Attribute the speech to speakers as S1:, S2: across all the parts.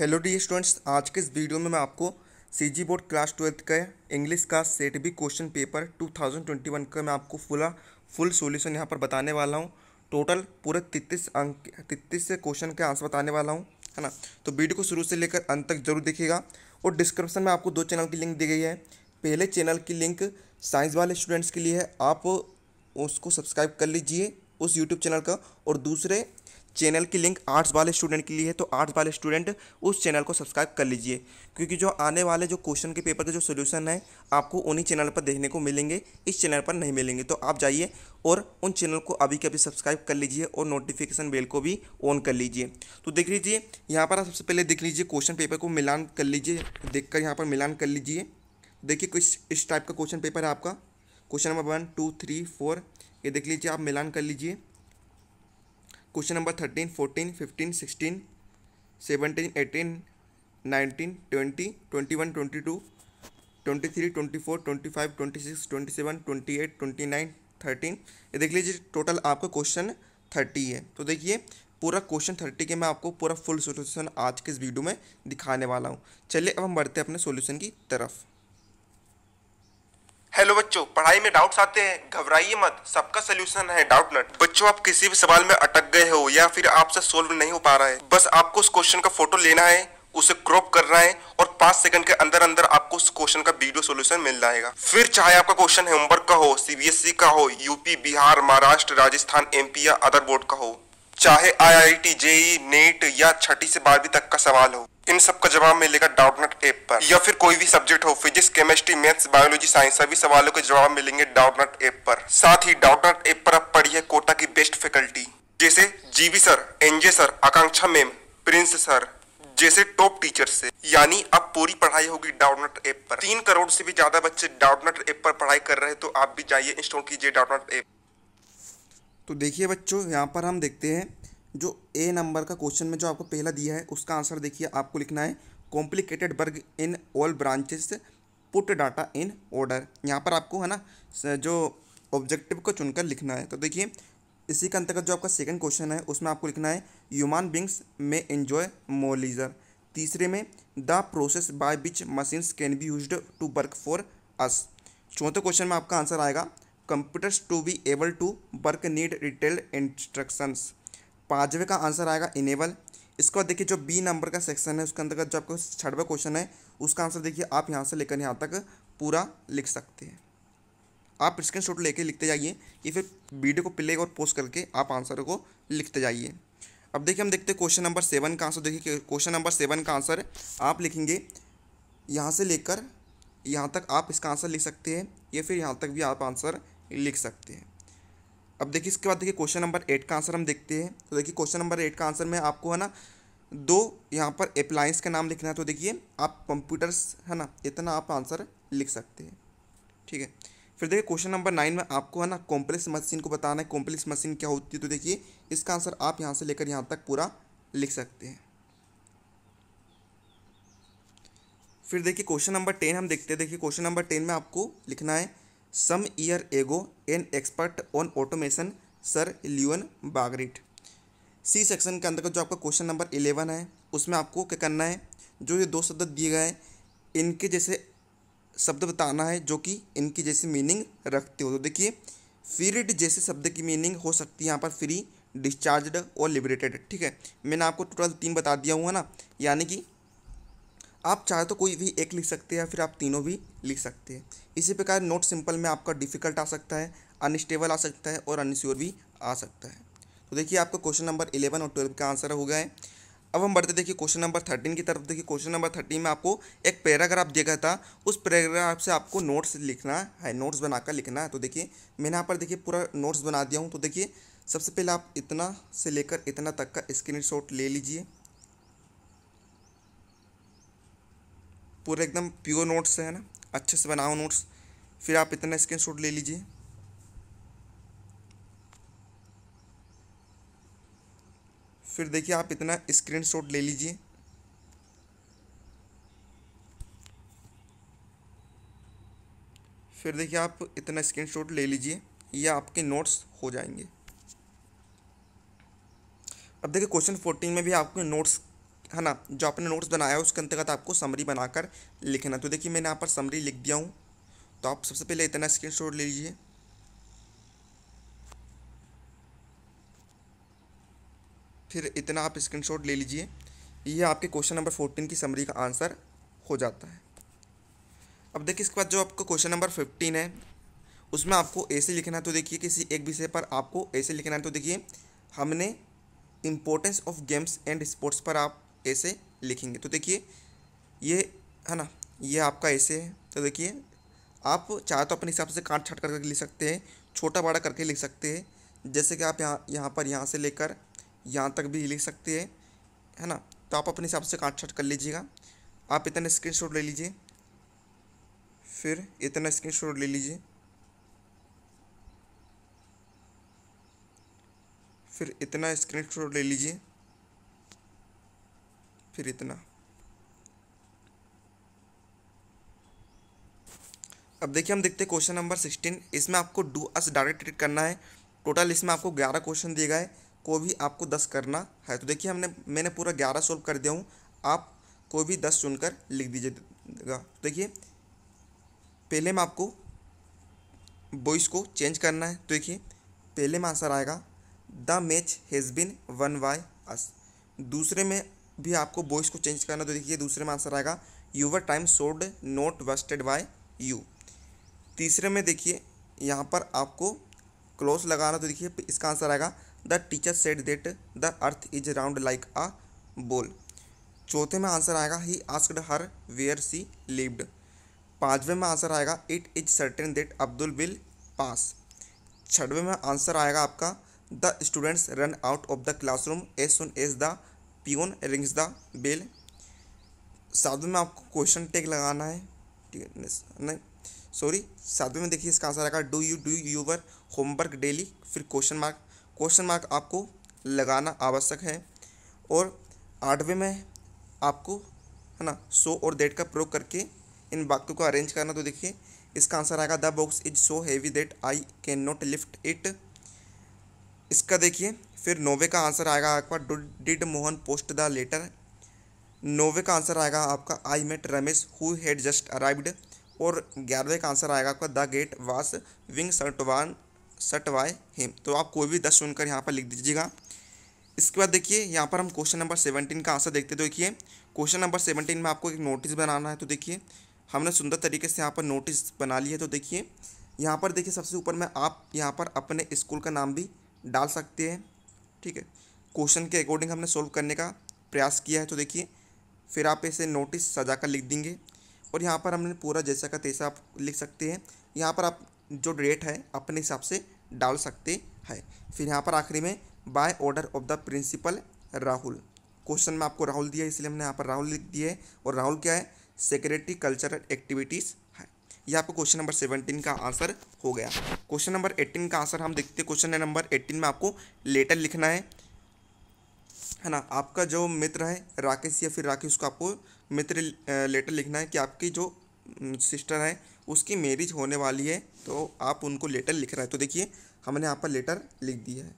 S1: hello D students आज के इस वीडियो में मैं आपको C G board class twelfth का इंग्लिश का सेट बी क्वेश्चन पेपर 2021 का मैं आपको फुला फुल सॉल्यूशन यहाँ पर बताने वाला हूँ टोटल पूरे तैतीस अंक तैतीस से क्वेश्चन के आंसर बताने वाला हूँ है ना तो वीडियो को शुरू से लेकर अंत तक जरूर देखिएगा और डिस्क्रिप्शन में आपको दो चैनल की लिंक दी गई है पहले चैनल की लिंक साइंस वाले स्टूडेंट्स के लिए है आप उसको सब्सक्राइब कर लीजिए उस यूट्यूब चैनल का और दूसरे चैनल की लिंक आर्ट्स वाले स्टूडेंट के लिए है तो आर्ट्स वाले स्टूडेंट उस चैनल को सब्सक्राइब कर लीजिए क्योंकि जो आने वाले जो क्वेश्चन के पेपर के जो सोल्यूशन है आपको उन्हीं चैनल पर देखने को मिलेंगे इस चैनल पर नहीं मिलेंगे तो आप जाइए और उन चैनल को अभी के अभी सब्सक्राइब कर लीजिए और नोटिफिकेशन बेल को भी ऑन कर लीजिए तो देख लीजिए यहाँ पर आप सबसे पहले देख लीजिए क्वेश्चन पेपर को मिलान कर लीजिए देख कर यहाँ पर मिलान कर लीजिए देखिए कुछ इस टाइप का क्वेश्चन पेपर है आपका question number one two three four ये देख लीजिए आप मिलान कर लीजिए question number thirteen fourteen fifteen sixteen seventeen eighteen nineteen twenty twenty one twenty two twenty three twenty four twenty five twenty six twenty seven twenty eight twenty nine thirteen ये देख लीजिए टोटल आपका क्वेश्चन थर्टी है तो देखिए पूरा question thirty के मैं आपको पूरा फुल सोल्यूशन आज के इस वीडियो में दिखाने वाला हूँ चलिए अब हम बढ़ते हैं अपने सोल्यूशन की तरफ हेलो बच्चों पढ़ाई में डाउट्स आते हैं घबराइए मत सबका सोल्यूशन है डाउट नट बच्चों आप किसी भी सवाल में अटक गए हो या फिर आपसे सोल्व नहीं हो पा रहा है बस आपको उस क्वेश्चन का फोटो लेना है उसे क्रॉप करना है और पांच सेकंड के अंदर अंदर आपको उस क्वेश्चन का वीडियो सोल्यूशन मिल जाएगा फिर चाहे आपका क्वेश्चन होमवर्क का हो सीबीएसई e का हो यूपी बिहार महाराष्ट्र राजस्थान एमपी या अदर बोर्ड का हो चाहे आईआईटी जेई नेट या छठी से बारहवीं तक का सवाल हो इन सब का जवाब मिलेगा डाउटनेट ऐप पर या फिर कोई भी सब्जेक्ट हो physics chemistry maths biology science सभी सवालों के जवाब मिलेंगे डाउटनेट ऐप पर साथ ही डाउटनेट ऐप पर आप पढ़िए कोटा की बेस्ट फैकल्टी जैसे GV sir NJ sir Akanksha ma'am Prince sir जैसे टॉप टीचर से यानी अब पूरी पढ़ाई होगी डाउटनेट ऐप पर तीन करोड़ से भी ज्यादा बच्चे डाउटनेट ऐप पर पढ़ाई कर रहे हैं तो आप भी जाइए इंस्टॉल कीजिए डाउटनेट ऐप तो देखिए बच्चों यहाँ पर हम देखते हैं जो ए नंबर का क्वेश्चन में जो आपको पहला दिया है उसका आंसर देखिए आपको लिखना है complicated work in all branches put data in order यहाँ पर आपको है ना जो ऑब्जेक्टिव को चुनकर लिखना है तो देखिए इसी के अंतर्गत जो आपका सेकंड क्वेश्चन है उसमें आपको लिखना है human beings may enjoy more leisure तीसरे में the process by which machines can be use to work for us चौथे क्वेश्चन में आपका आंसर आएगा computers to be able to work need retail instructions पाँचवें का आंसर आएगा इनेबल इसके बाद देखिए जो बी नंबर का सेक्शन है उसके अंतर्गत जो आपको छठवा क्वेश्चन है उसका आंसर देखिए आप यहाँ से लेकर यहाँ तक पूरा लिख सकते हैं आप स्क्रीन शॉट लेकर लिखते जाइए या फिर वीडियो को प्ले और पोस्ट करके आप आंसर को लिखते जाइए अब देखिए हम देखते हैं क्वेश्चन नंबर सेवन का आंसर देखिए क्वेश्चन नंबर सेवन का आंसर आप लिखेंगे यहाँ से लेकर यहाँ तक आप इसका आंसर लिख सकते हैं या फिर यहाँ तक भी आप आंसर लिख सकते हैं अब देखिए इसके बाद देखिए क्वेश्चन नंबर एट का आंसर हम देखते हैं तो देखिए क्वेश्चन नंबर एट का आंसर में आपको है ना दो यहाँ पर अप्लाइंस का नाम लिखना है तो देखिए आप कंप्यूटर्स है ना इतना आप आंसर लिख सकते हैं ठीक है फिर देखिए क्वेश्चन नंबर नाइन में आपको है ना कॉम्प्लेक्स मशीन को बताना है कॉम्प्लेक्स मशीन क्या होती है तो देखिए इसका आंसर आप यहाँ से लेकर यहाँ तक पूरा लिख सकते हैं फिर देखिए क्वेश्चन नंबर टेन हम देखते हैं देखिए क्वेश्चन नंबर टेन में आपको लिखना है some year ago an expert on automation Sir Leon Bagrit C section के अंतर्गत जो आपका क्वेश्चन नंबर इलेवन है उसमें आपको क्या करना है जो ये दो शब्द दिए गए हैं इनके जैसे शब्द बताना है जो कि इनकी जैसे मीनिंग रखते हो तो देखिए फ्रीड जैसे शब्द की मीनिंग हो सकती है यहाँ पर फ्री डिस्चार्ज और लिबरेटेड ठीक है मैंने आपको टोटल तीन बता दिया हुआ ना यानी कि आप चाहे तो कोई भी एक लिख सकते हैं फिर आप तीनों भी लिख सकते हैं इसी प्रकार नोट सिंपल में आपका डिफ़िकल्ट आ सकता है अनस्टेबल आ सकता है और अनश्योर भी आ सकता है तो देखिए आपका क्वेश्चन नंबर इलेवन और ट्वेल्व का आंसर हो गया है अब हम बढ़ते देखिए क्वेश्चन नंबर थर्टीन की तरफ देखिए क्वेश्चन नंबर थर्टीन में आपको एक पैराग्राफ दिया था उस पैराग्राफ से आपको नोट्स लिखना है नोट्स बनाकर लिखना है तो देखिए मैंने यहाँ पर देखिए पूरा नोट्स बना दिया हूँ तो देखिए सबसे पहले आप इतना से लेकर इतना तक का स्क्रीन ले लीजिए पूरे एकदम प्योर नोट्स है ना अच्छे से बनाओ नोट्स फिर आप इतना स्क्रीनशॉट ले लीजिए फिर देखिए आप इतना स्क्रीनशॉट ले लीजिए फिर देखिए आप इतना स्क्रीनशॉट ले लीजिए ये आपके नोट्स हो जाएंगे अब देखिए क्वेश्चन फोर्टीन में भी आपके नोट्स है ना जो आपने नोट्स बनाया है उसके अंतर्गत आपको समरी बनाकर लिखना तो देखिए मैंने यहाँ पर समरी लिख दिया हूँ तो आप सबसे पहले इतना स्क्रीन शॉट ले लीजिए फिर इतना आप स्क्रीन शॉट ले लीजिए ये आपके क्वेश्चन नंबर फोर्टीन की समरी का आंसर हो जाता है अब देखिए इसके बाद जो आपका क्वेश्चन नंबर फिफ्टीन है उसमें आपको ऐसे लिखना है तो देखिए किसी एक विषय पर आपको ऐसे लिखना है तो देखिए हमने importance of games and sports पर आप ऐसे लिखेंगे तो देखिए ये है ना ये आपका ऐसे है तो देखिए आप चाहे तो अपने हिसाब से काट छाट करके लिख सकते हैं छोटा बड़ा करके लिख सकते हैं जैसे कि आप यहाँ यहाँ पर यहाँ से लेकर यहाँ तक भी लिख सकते हैं है ना तो आप अपने हिसाब से काट छाट कर लीजिएगा आप इतना स्क्रीन ले लीजिए फिर इतना स्क्रीन ले लीजिए फिर इतना स्क्रीन ले लीजिए फिर इतना अब देखिए हम देखते हैं क्वेश्चन नंबर सिक्सटीन इसमें आपको डू अस डायरेक्ट ट्रिक करना है टोटल इसमें आपको ग्यारह क्वेश्चन दिए गए को भी आपको दस करना है तो देखिए हमने मैंने पूरा ग्यारह सोल्व कर दिया हूँ आप कोई भी दस चुनकर लिख दीजिएगा तो देखिए पहले में आपको बॉइस को चेंज करना है तो देखिए पहले में आंसर आएगा the match has been won by us दूसरे में भी आपको बॉइस को चेंज करना तो देखिए दूसरे में आंसर आएगा your time should not wasted by you तीसरे में देखिए यहाँ पर आपको क्लोज लगाना तो देखिए इसका आंसर आएगा the teacher said that the earth is round like a ball चौथे में आंसर आएगा he asked her where she lived पाँचवें में आंसर आएगा it is certain that Abdul will pass छठवें में आंसर आएगा आपका the students run out of the classroom as soon as the peon rings the bell सातवें में आपको क्वेश्चन टेक लगाना है ठीक है नहीं सॉरी साधु में देखिए इसका आंसर आएगा do you do your homework daily फिर क्वेश्चन मार्क क्वेश्चन मार्क आपको लगाना आवश्यक है और आठवें में आपको है ना सो और डेट का प्रयोग करके इन वाक्यों को अरेंज करना तो देखिए इसका आंसर आएगा the box is so heavy that I can not lift it इसका देखिए फिर नोवे का आंसर आएगा आपका did Mohan post the letter नोवे का आंसर आएगा आपका I met Ramesh who had just arrived और ग्यारहवें का आंसर आएगा आपका the gate was being shut by him तो आप कोई भी दस सुनकर यहाँ पर लिख दीजिएगा इसके बाद देखिए यहाँ पर हम क्वेश्चन नंबर सेवनटीन का आंसर देखते देखिए क्वेश्चन नंबर सेवनटीन में आपको एक नोटिस बनाना है तो देखिए हमने सुंदर तरीके से यहाँ पर नोटिस बना ली है तो देखिए यहाँ पर देखिए सबसे ऊपर में आप यहाँ पर अपने स्कूल का नाम भी डाल सकते हैं ठीक है क्वेश्चन के अकॉर्डिंग हमने सोल्व करने का प्रयास किया है तो देखिए फिर आप इसे नोटिस सजा कर लिख देंगे और यहाँ पर हमने पूरा जैसा का तैसा आप लिख सकते हैं यहाँ पर आप जो डेट है अपने हिसाब से डाल सकते हैं फिर यहाँ पर आखिरी में by order of the principal Rahul question में आपको राहुल दिया इसलिए हमने यहाँ पर राहुल लिख दिया है और राहुल क्या है सेक्रेटरी कल्चरल एक्टिविटीज़ ये आपका क्वेश्चन नंबर सेवनटीन का आंसर हो गया क्वेश्चन नंबर एट्टीन का आंसर हम देखते हैं क्वेश्चन नंबर एट्टीन में आपको लेटर लिखना है है ना आपका जो मित्र है राकेश या फिर राकेश उसको आपको मित्र लेटर लिखना है कि आपकी जो सिस्टर है उसकी मैरिज होने वाली है तो आप उनको लेटर लिख रहा है तो देखिए हमने यहाँ पर लेटर लिख दिया है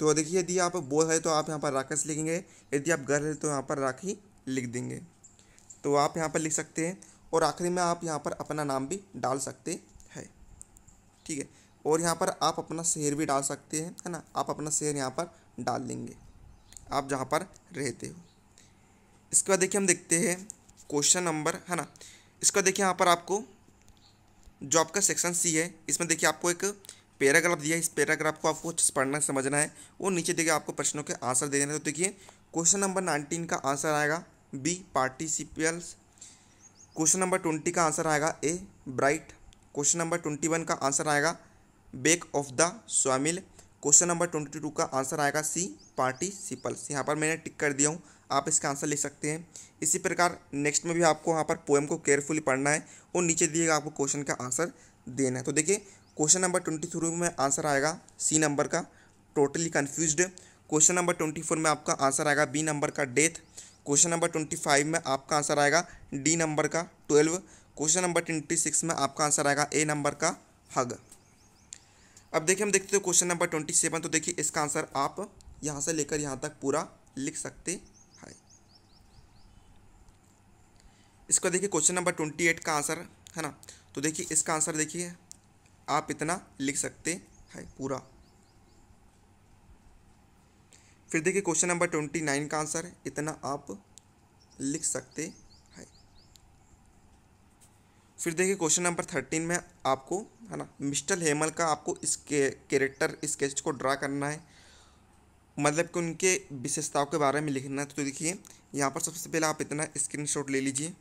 S1: तो देखिए यदि आप बोल है तो आप यहाँ पर राकेश लिखेंगे यदि आप घर है तो यहाँ पर राखी लिख देंगे तो आप यहाँ पर लिख सकते हैं और आखिरी में आप यहाँ पर अपना नाम भी डाल सकते हैं ठीक है और यहाँ पर आप अपना शहर भी डाल सकते हैं है ना आप अपना शहर यहाँ पर डाल लेंगे आप जहाँ पर रहते हो इसके बाद देखिए हम देखते हैं क्वेश्चन नंबर है ना इसका देखिए यहाँ पर आपको जो आपका सेक्शन सी है इसमें देखिए आपको एक पैराग्राफ दिया है इस पैराग्राफ को आपको पढ़ना समझना है और नीचे देखिए आपको प्रश्नों के आंसर दे देना तो देखिए क्वेश्चन नंबर नाइनटीन का आंसर आएगा B participles question number twenty का आंसर आएगा A bright question number twenty one का आंसर आएगा back of the sawmill question number twenty two का आंसर आएगा सी पार्टी सिपल्स यहाँ पर मैंने टिक कर दिया हूँ आप इसका आंसर लिख सकते हैं इसी प्रकार नेक्स्ट में भी आपको वहाँ पर पोएम को केयरफुली पढ़ना है और नीचे दिए गए आपको क्वेश्चन का आंसर देना है तो देखिए क्वेश्चन नंबर ट्वेंटी थ्री में आंसर आएगा सी नंबर का totally confuse question number twenty four में आपका आंसर आएगा बी नंबर का death question number twenty five में आपका आंसर आएगा डी नंबर का twelve question number twenty six में आपका आंसर आएगा ए नंबर का हग अब देखिए हम देखते हैं क्वेश्चन नंबर ट्वेंटी सेवन तो देखिए इसका आंसर आप यहाँ से लेकर यहाँ तक पूरा लिख सकते हैं इसका देखिए क्वेश्चन नंबर ट्वेंटी एट का आंसर है ना तो देखिए इसका आंसर देखिए आप इतना लिख सकते हैं पूरा फिर देखिए क्वेश्चन नंबर ट्वेंटी नाइन का आंसर है इतना आप लिख सकते हैं फिर देखिए क्वेश्चन नंबर थर्टीन में आपको है ना मिस्टर हेमल का आपको इस कैरेक्टर स्केच को ड्रा करना है मतलब कि उनके विशेषताओं के बारे में लिखना है तो देखिए यहाँ पर सबसे पहले आप इतना स्क्रीन ले लीजिए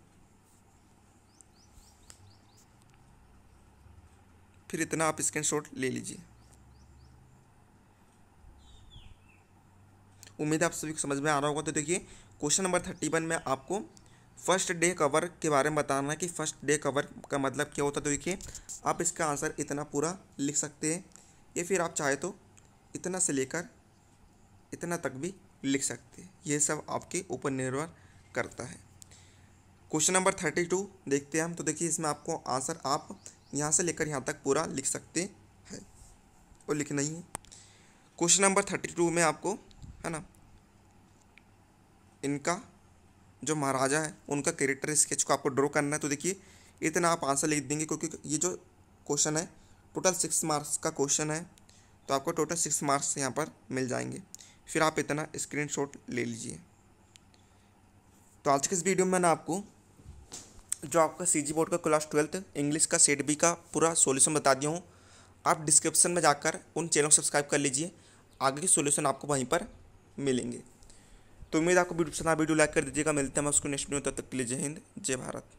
S1: फिर इतना आप स्क्रीनशॉट ले लीजिए उम्मीद है आप सभी को समझ में आ रहा होगा तो देखिए क्वेश्चन नंबर थर्टी वन में आपको फर्स्ट डे कवर के बारे में बताना है कि फर्स्ट डे कवर का मतलब क्या होता है तो देखिए आप इसका आंसर इतना पूरा लिख सकते हैं या फिर आप चाहे तो इतना से लेकर इतना तक भी लिख सकते हैं ये सब आपके ऊपर निर्भर करता है क्वेश्चन नंबर थर्टी टू देखते हैं हम तो देखिए इसमें आपको आंसर आप यहाँ से लेकर यहाँ तक पूरा लिख सकते हैं और लिखना ही है क्वेश्चन नंबर थर्टी टू में आपको है ना इनका जो महाराजा है उनका कैरेक्टर स्केच को आपको ड्रॉ करना है तो देखिए इतना आप आंसर लिख देंगे क्योंकि ये जो क्वेश्चन है टोटल सिक्स मार्क्स का क्वेश्चन है तो आपको टोटल सिक्स मार्क्स यहाँ पर मिल जाएंगे फिर आप इतना स्क्रीनशॉट ले लीजिए तो आज के इस वीडियो में मैंने आपको जो आपका सी जी बोर्ड का क्लास ट्वेल्थ इंग्लिश का सेट बी का पूरा सोल्यूशन बता दिया हूँ आप डिस्क्रिप्शन में जाकर उन चैनल को सब्सक्राइब कर लीजिए आगे की सोल्यूशन आपको वहीं पर मिलेंगे तो उम्मीद आपको वीडियो पसंद आप वीडियो लाइक कर दीजिएगा मिलते हैं हम उसको नेक्स्ट वीडियो तब तक के लिए जय हिंद जय भारत